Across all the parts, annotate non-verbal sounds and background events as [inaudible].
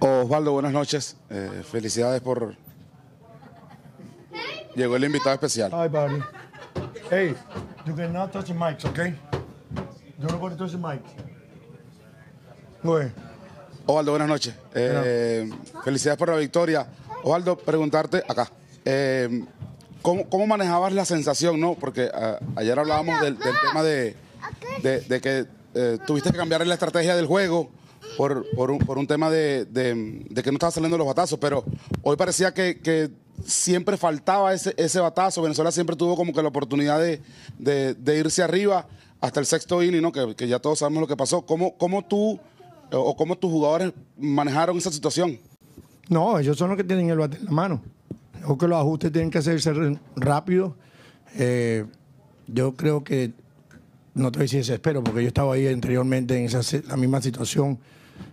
Osvaldo, buenas noches. Eh, felicidades por... Llegó el invitado especial. Hey, you touch the mics, okay? No mic. Osvaldo, buenas noches. Eh, felicidades por la victoria. Osvaldo, preguntarte acá. Eh, ¿cómo, manejabas la sensación, no? Porque ayer hablábamos del, tema de, que tuviste que cambiar la estrategia del juego por, por, un, por un, tema de, que no estaba saliendo los batazos, pero hoy parecía que, siempre faltaba ese, ese, batazo. Venezuela siempre tuvo como que la oportunidad de, irse arriba hasta el sexto inning, ¿no? Que, ya todos sabemos lo que pasó. ¿Cómo, cómo tú o cómo tus jugadores manejaron esa situación? No, ellos son los que tienen el bate en la mano. Creo que los ajustes tienen que hacerse rápido. Eh, yo creo que, no te voy a decir desespero, porque yo estaba ahí anteriormente en esa, la misma situación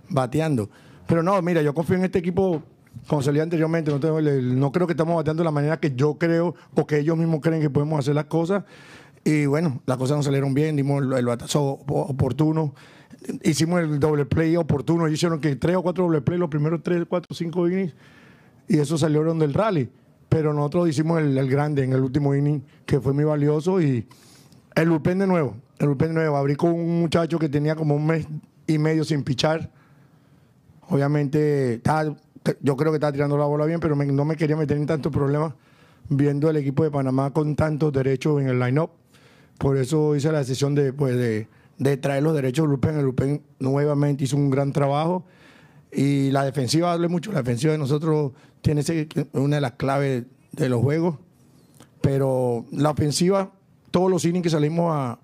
bateando. Pero no, mira, yo confío en este equipo, como salía anteriormente, no, creo que estamos bateando de la manera que yo creo o que ellos mismos creen que podemos hacer las cosas. Y bueno, las cosas no salieron bien, dimos el batazo oportuno, hicimos el doble play oportuno, hicieron que tres o cuatro doble play los primeros tres, cuatro, cinco innings, y eso salieron del rally. Pero nosotros hicimos el, grande en el último inning, que fue muy valioso, y el bullpen de nuevo, el bullpen de nuevo, abrí con un muchacho que tenía como un mes y medio sin pichar, Obviamente, yo creo que estaba tirando la bola bien, pero no me quería meter en tantos problemas viendo el equipo de Panamá con tantos derechos en el line-up. Por eso hice la decisión de, pues, de, traer los derechos de Lupen. El Lupen nuevamente hizo un gran trabajo. Y la defensiva, hable mucho, la defensiva de nosotros tiene una de las claves de los juegos. Pero la ofensiva, todos los innings que salimos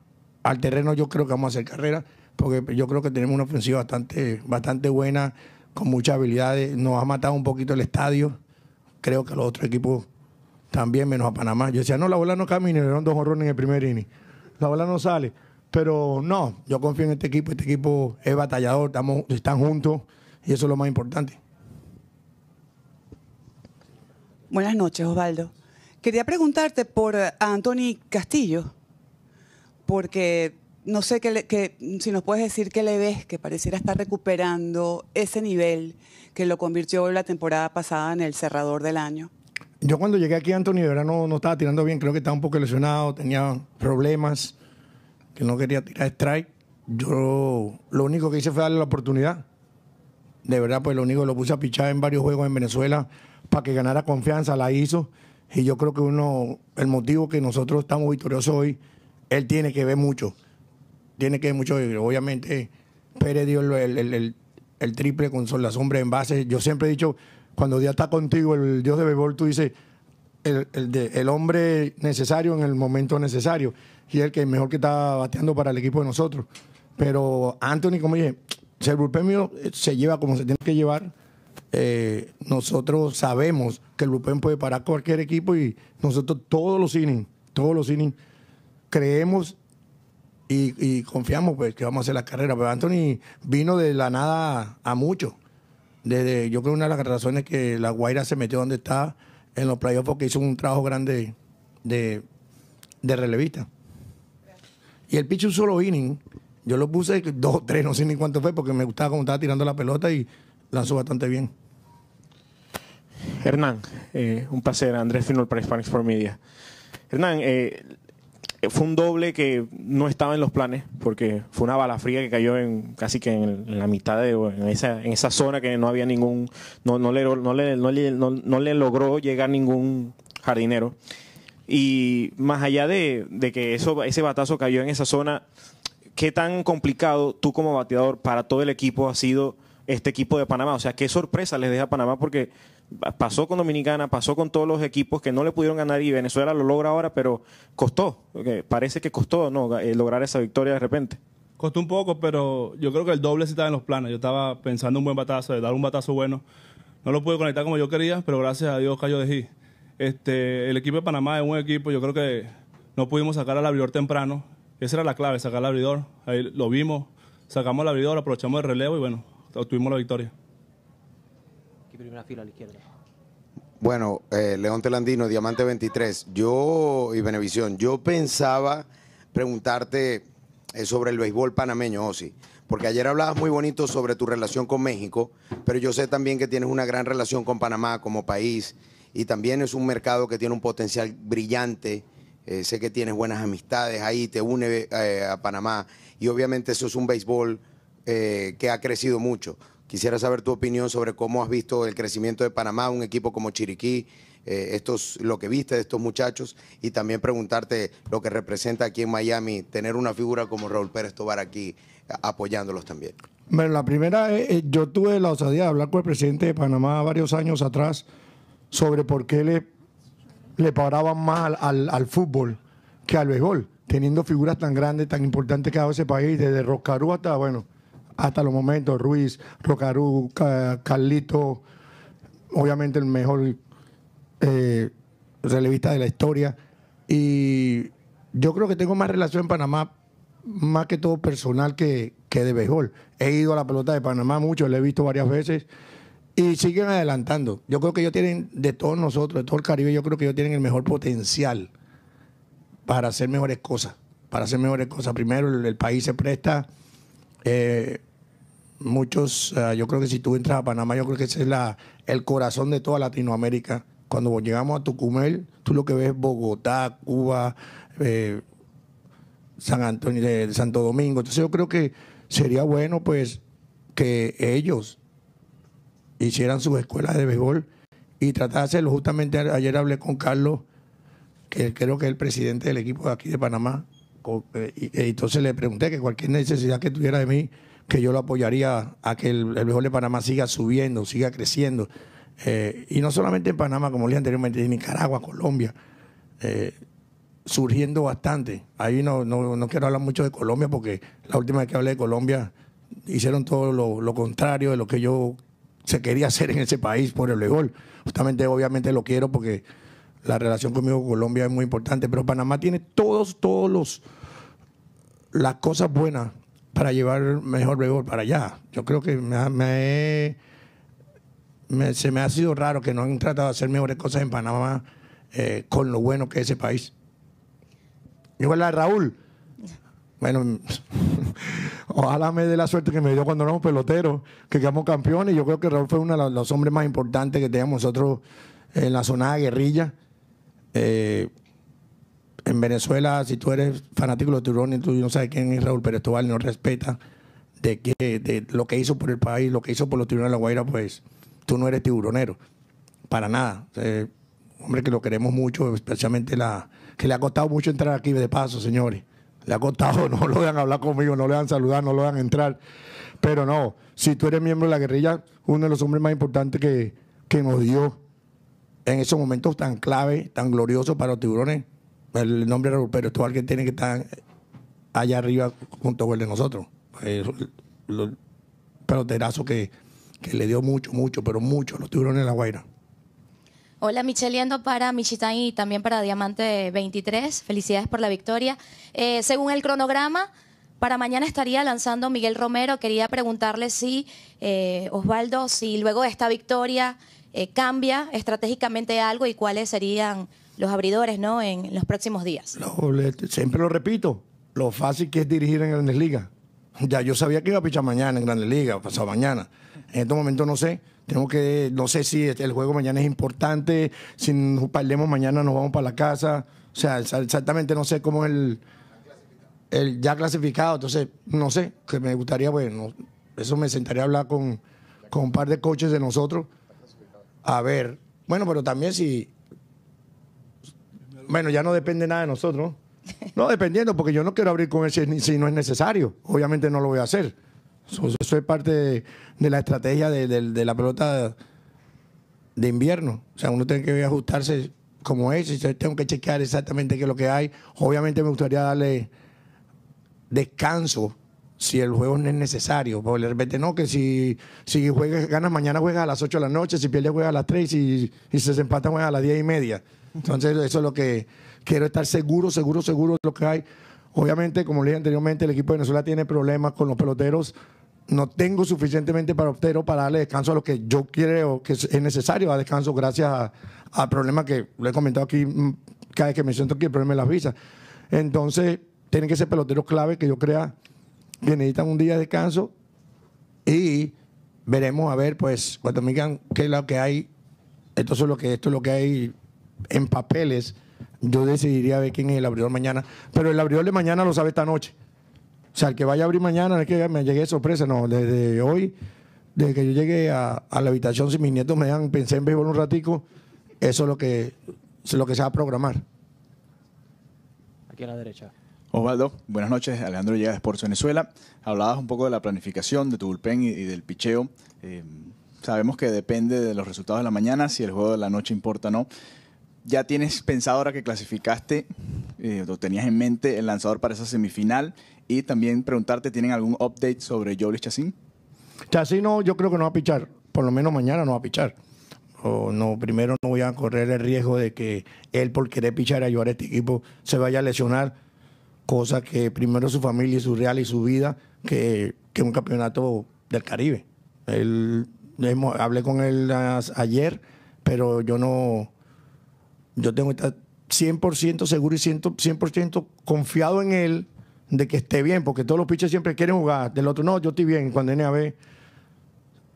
al terreno, yo creo que vamos a hacer carrera porque yo creo que tenemos una ofensiva bastante, bastante buena, con muchas habilidades. Nos ha matado un poquito el estadio. Creo que los otros equipos también, menos a Panamá. Yo decía, no, la bola no camina, le dieron dos horrones en el primer inning. La bola no sale. Pero no, yo confío en este equipo. Este equipo es batallador, estamos, están juntos y eso es lo más importante. Buenas noches, Osvaldo. Quería preguntarte por Anthony Castillo, porque no sé qué, si nos puedes decir qué le ves que pareciera estar recuperando ese nivel que lo convirtió la temporada pasada en el cerrador del año. Yo cuando llegué aquí, Anthony Verano no estaba tirando bien, creo que estaba un poco lesionado, tenía problemas, que no quería tirar strike. Yo lo único que hice fue darle la oportunidad. De verdad, pues lo único lo puse a pichar en varios juegos en Venezuela para que ganara confianza, la hizo. Y yo creo que uno, el motivo que nosotros estamos victoriosos hoy, él tiene que ver mucho tiene que mucho, obviamente, Pérez dio el, triple con la sombra en base. Yo siempre he dicho, cuando Dios está contigo, el Dios de Bebol, tú dices, el, el, hombre necesario en el momento necesario y el que mejor que está bateando para el equipo de nosotros. Pero Anthony, como dije, el premio eh, se lleva como se tiene que llevar. Eh, nosotros sabemos que el bullpen puede parar cualquier equipo y nosotros todos los innings, todos los innings, creemos y, confiamos pues que vamos a hacer la carrera. Pero Anthony vino de la nada a mucho. Desde, yo creo que una de las razones que la Guaira se metió donde está en los playoffs porque hizo un trabajo grande de, relevista. Y el pitch un solo inning. Yo lo puse dos o tres, no sé ni cuánto fue, porque me gustaba cómo estaba tirando la pelota y lanzó bastante bien. Hernán, eh, un placer. Andrés Finol para Hispanics for Media. Hernán, eh, fue un doble que no estaba en los planes, porque fue una bala fría que cayó en casi que en, la mitad de en esa, zona que no había ningún, no, le, logró llegar ningún jardinero. Y más allá de, que eso, ese batazo cayó en esa zona, ¿qué tan complicado tú como bateador para todo el equipo ha sido este equipo de Panamá? O sea, ¿qué sorpresa les deja Panamá? Porque pasó con Dominicana, pasó con todos los equipos que no le pudieron ganar y Venezuela lo logra ahora, pero costó, parece que costó no eh, lograr esa victoria de repente. Costó un poco, pero yo creo que el doble sí estaba en los planes. Yo estaba pensando un buen batazo, de dar un batazo bueno. No lo pude conectar como yo quería, pero gracias a Dios cayó de G. Este, el equipo de Panamá es un equipo, yo creo que no pudimos sacar al abridor temprano. Esa era la clave, sacar al abridor. Ahí lo vimos, sacamos al abridor, aprovechamos el relevo y bueno, obtuvimos la victoria primera fila a la izquierda. Bueno, eh, León Telandino, Diamante 23, yo y Benevisión, yo pensaba preguntarte eh, sobre el béisbol panameño, Osi, porque ayer hablabas muy bonito sobre tu relación con México, pero yo sé también que tienes una gran relación con Panamá como país y también es un mercado que tiene un potencial brillante. Eh, sé que tienes buenas amistades ahí, te une a Panamá y obviamente eso es un béisbol que ha crecido mucho. Quisiera saber tu opinión sobre cómo has visto el crecimiento de Panamá, un equipo como Chiriquí, eh, lo que viste de estos muchachos y también preguntarte lo que representa aquí en Miami tener una figura como Raúl Pérez Tobar aquí eh, apoyándolos también. Bueno, la primera, eh, yo tuve la osadía de hablar con el presidente de Panamá varios años atrás sobre por qué le, le paraban más al, al, fútbol que al béisbol, teniendo figuras tan grandes, tan importantes que ha dado ese país, desde Roscarú hasta, bueno, hasta los momentos, Ruiz, Rocarú, Carlito, obviamente el mejor eh, relevista de la historia. Y yo creo que tengo más relación en Panamá, más que todo personal que, que de béisbol. He ido a la pelota de Panamá mucho, le he visto varias veces y siguen adelantando. Yo creo que ellos tienen, de todos nosotros, de todo el Caribe, yo creo que ellos tienen el mejor potencial para hacer mejores cosas. Para hacer mejores cosas. Primero, el país se presta eh, muchos, yo creo que si tú entras a Panamá, yo creo que ese es la, el corazón de toda Latinoamérica. Cuando llegamos a Tucumel, tú lo que ves es Bogotá, Cuba, eh, San Antonio, de Santo Domingo. Entonces yo creo que sería bueno pues que ellos hicieran sus escuelas de béisbol y tratar de hacerlo. Justamente ayer hablé con Carlos, que creo que es el presidente del equipo de aquí de Panamá, eh, eh, entonces le pregunté que cualquier necesidad que tuviera de mí, que yo lo apoyaría a que el, el de Panamá siga subiendo, siga creciendo. Eh, y no solamente en Panamá, como le anteriormente, en Nicaragua, Colombia, surgiendo bastante. Ahí no, no, quiero hablar mucho de Colombia porque la última vez que hablé de Colombia hicieron todo lo, contrario de lo que yo se quería hacer en ese país por el béisbol. Justamente, obviamente, lo quiero porque la relación conmigo con Colombia es muy importante, pero Panamá tiene todos, todos los las cosas buenas para llevar mejor béisbol para allá. Yo creo que me, se me ha sido raro que no han tratado de hacer mejores cosas en Panamá eh, con lo bueno que es ese país. Igual la de Raúl. Bueno, [laughs] ojalá me dé la suerte que me dio cuando éramos peloteros, que quedamos campeones. Yo creo que Raúl fue uno de los hombres más importantes que teníamos nosotros en la zona de guerrilla. Eh, en Venezuela, si tú eres fanático de los tiburones, tú no sabes quién es Raúl Pérez y no respeta de, que, de lo que hizo por el país, lo que hizo por los tiburones de La Guaira, pues tú no eres tiburonero, para nada. hombre, que lo queremos mucho, especialmente la que le ha costado mucho entrar aquí de paso, señores. Le ha costado, [laughs] no lo dejan hablar conmigo, no le dejan saludar, no lo dejan entrar. Pero no, si tú eres miembro de la guerrilla, uno de los hombres más importantes que, que nos dio en esos momentos tan clave, tan glorioso para los tiburones, pues, el nombre era pero tú alguien tiene que estar allá arriba junto con el de nosotros. Eh, pero los que, le dio mucho, mucho, pero mucho los tiburones de la Guaira. Hola Micheliendo para Michitán y también para Diamante 23. Felicidades por la victoria. Eh, según el cronograma, para mañana estaría lanzando Miguel Romero. Quería preguntarle si, eh, Osvaldo, si luego de esta victoria eh, cambia estratégicamente algo y cuáles serían los abridores ¿no? en los próximos días. siempre lo repito, lo fácil que es dirigir en Grandes Ligas. Ya yo sabía que iba a pichar mañana en Grandes Ligas, pasado mañana. En este momento no sé. tengo que, no sé si este, el juego mañana es importante, si nos perdemos mañana nos vamos para la casa. O sea, exactamente no sé cómo es el, ya clasificado. Entonces, no sé, que me gustaría, bueno, eso me sentaría a hablar con, con un par de coches de nosotros a ver. Bueno, pero también si. Bueno, ya no depende nada de nosotros. No, [laughs] dependiendo, porque yo no quiero abrir con él si, no es necesario. Obviamente no lo voy a hacer. Eso, es parte de, la estrategia de, la pelota de invierno. O sea, uno tiene que ajustarse como es. y tengo que chequear exactamente qué es lo que hay. Obviamente me gustaría darle descanso si el juego no es necesario. Porque de repente no, que si, si juegas, ganas mañana juegas a las 8 de la noche, si pierdes juegas a las 3 y, si se empata juegas a las 10 y media. Entonces eso es lo que quiero estar seguro, seguro, seguro de lo que hay. Obviamente, como le dije anteriormente, el equipo de Venezuela tiene problemas con los peloteros. No tengo suficientemente para peloteros para darle descanso a lo que yo creo que es necesario a descanso gracias al problema que lo he comentado aquí mm, cada vez que me siento aquí, el problema de las visas. Entonces, tienen que ser peloteros clave que yo crea que necesitan un día de descanso y veremos a ver, pues, cuando me digan qué es lo que hay, esto es lo que, esto es lo que hay en papeles, yo decidiría ver quién es el abridor mañana. Pero el abridor de mañana lo sabe esta noche. O sea, el que vaya a abrir mañana, es que me llegue sorpresa, no, desde hoy, desde que yo llegué a, la habitación, si mis nietos me dan, pensé en béisbol un ratico, eso es lo que, es lo que se va a programar. Aquí a la derecha. Osvaldo, buenas noches. Alejandro llega de Sports Venezuela. Hablabas un poco de la planificación de tu bullpen y, del picheo. Eh, sabemos que depende de los resultados de la mañana, si el juego de la noche importa o no. ¿Ya tienes pensado ahora que clasificaste lo eh, tenías en mente el lanzador para esa semifinal? Y también preguntarte, ¿tienen algún update sobre Jolis ya Chasín no, yo creo que no va a pichar. Por lo menos mañana no va a pichar. O no, primero no voy a correr el riesgo de que él por querer pichar a ayudar a este equipo se vaya a lesionar cosa que primero su familia y su real y su vida que, que un campeonato del Caribe. Él, hablé con él ayer, pero yo no, yo tengo que estar 100% seguro y 100%, confiado en él de que esté bien, porque todos los pitchers siempre quieren jugar. Del otro, no, yo estoy bien. Cuando NAB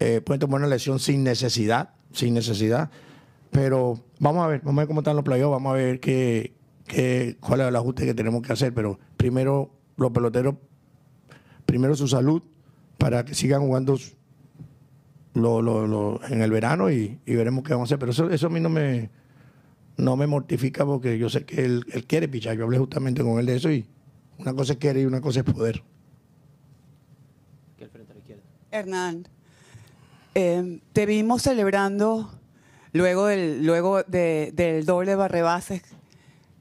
eh, puede tomar una lesión sin necesidad, sin necesidad. Pero vamos a ver, vamos a ver cómo están los playos. vamos a ver qué, cuál es el ajuste que tenemos que hacer, pero primero los peloteros, primero su salud, para que sigan jugando en el verano y, veremos qué vamos a hacer. Pero eso, eso a mí no me, no me mortifica porque yo sé que él, quiere pichar. Yo hablé justamente con él de eso y una cosa es querer y una cosa es poder. Hernán, eh, te vimos celebrando luego del, luego del doble barrebases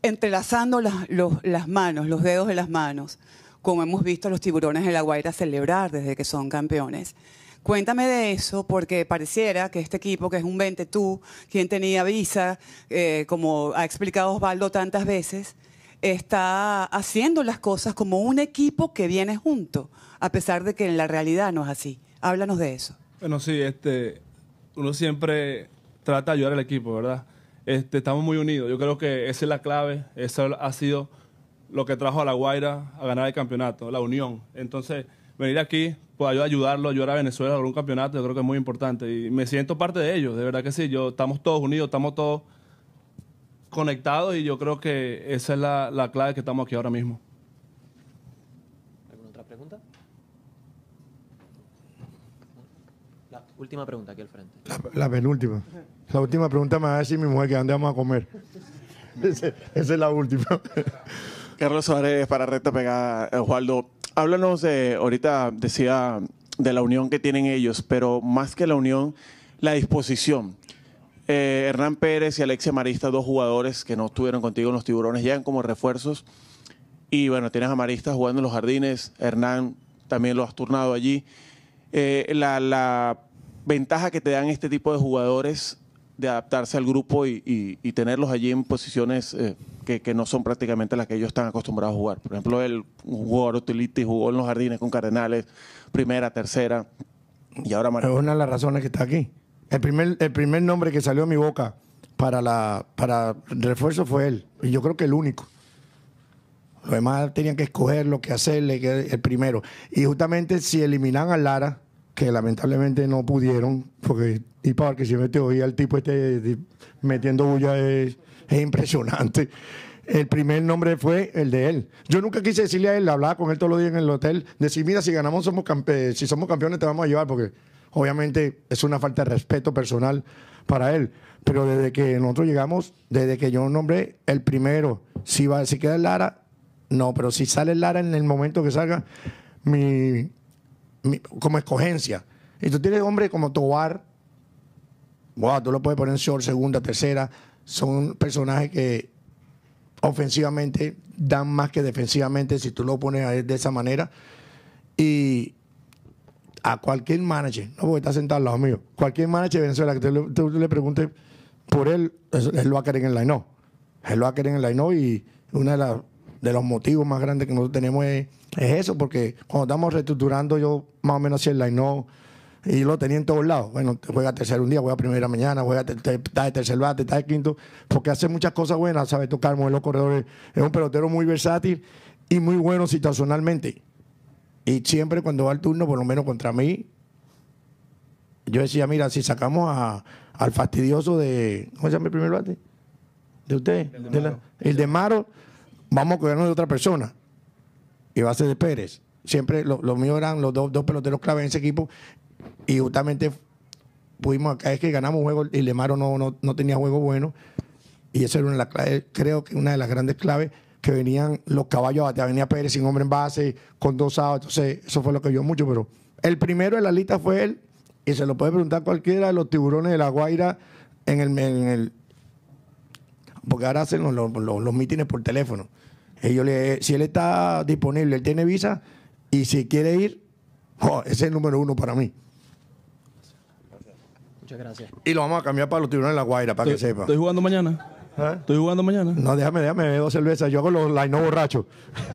entrelazando las, las manos, los dedos de las manos, como hemos visto a los tiburones de la Guaira celebrar desde que son campeones. Cuéntame de eso, porque pareciera que este equipo, que es un 20 tú, quien tenía visa, eh, como ha explicado Osvaldo tantas veces, está haciendo las cosas como un equipo que viene junto, a pesar de que en la realidad no es así. Háblanos de eso. Bueno, sí, este, uno siempre trata de ayudar al equipo, ¿verdad? Este, estamos muy unidos. Yo creo que esa es la clave, eso ha sido lo que trajo a La Guaira a ganar el campeonato, la unión. Entonces, venir aquí, pues ayudarlo, ayudar a Venezuela a un campeonato, yo creo que es muy importante. Y me siento parte de ellos, de verdad que sí. Yo, estamos todos unidos, estamos todos conectados y yo creo que esa es la, la clave que estamos aquí ahora mismo. Última pregunta aquí al frente. La, penúltima. La última pregunta me va a decir mi mujer que andamos a comer. [laughs] esa es la última. [laughs] Carlos Suárez para Recta Pegada. Osvaldo, eh, háblanos de, ahorita decía, de la unión que tienen ellos, pero más que la unión, la disposición. Eh, Hernán Pérez y Alexia Marista, dos jugadores que no estuvieron contigo en los tiburones, llegan como refuerzos. Y bueno, tienes a Marista jugando en los jardines, Hernán también lo has turnado allí. Eh, la ventaja que te dan este tipo de jugadores de adaptarse al grupo y, tenerlos allí en posiciones eh, que, no son prácticamente las que ellos están acostumbrados a jugar. Por ejemplo, el jugador utility jugó en los jardines con Cardenales, primera, tercera, y ahora Es una de las razones que está aquí. El primer, el primer nombre que salió a mi boca para, la, para refuerzo fue él, y yo creo que el único. Los demás tenían que escoger lo que hacerle, que el primero. Y justamente si eliminan a Lara, que lamentablemente no pudieron, porque y para que si me te oía el tipo este metiendo bulla es, impresionante. El primer nombre fue el de él. Yo nunca quise decirle a él, hablaba con él todos los días en el hotel, decir, mira, si ganamos, somos si somos campeones te vamos a llevar, porque obviamente es una falta de respeto personal para él. Pero desde que nosotros llegamos, desde que yo nombré el primero, si, va, si queda el Lara, no, pero si sale Lara en el momento que salga, mi como escogencia. Y tú tienes hombres como Tobar, wow, tú lo puedes poner en short, segunda, tercera. Son personajes que ofensivamente dan más que defensivamente si tú lo pones de esa manera. Y a cualquier manager, no porque está sentado al lado mío, cualquier manager de Venezuela que tú, le preguntes por él, él lo va a querer en el line Él lo va a querer en el line y uno de los motivos más grandes que nosotros tenemos es es eso, porque cuando estamos reestructurando, yo más o menos hacía el line no y lo tenía en todos lados. Bueno, juega tercer un día, juega primera mañana, juega tercer bate, está de quinto, porque hace muchas cosas buenas, sabe tocar, mover los corredores. Es un pelotero muy versátil y muy bueno situacionalmente. Y siempre cuando va al turno, por lo menos contra mí, yo decía, mira, si sacamos al fastidioso de. ¿Cómo se llama el primer bate? ¿De usted? El de, Maro. el de Maro, vamos a cuidarnos de otra persona y base de Pérez. Siempre los lo míos eran los dos, dos peloteros clave en ese equipo y justamente pudimos acá es que ganamos juego y Lemaro no, no, tenía juego bueno y esa era una de las creo que una de las grandes claves que venían los caballos a venía Pérez sin hombre en base, con dos sábados entonces eso fue lo que vio mucho, pero el primero en la lista fue él y se lo puede preguntar cualquiera de los tiburones de la Guaira en el, porque ahora hacen los mítines por teléfono yo le, si él está disponible, él tiene visa y si quiere ir, ese es el número uno para mí. Muchas gracias. Y lo vamos a cambiar para los tribunales de La Guaira, para que sepa. ¿Estoy jugando mañana? ¿Eh? ¿Estoy jugando mañana? No, déjame, déjame dos cervezas. Yo hago los line borrachos.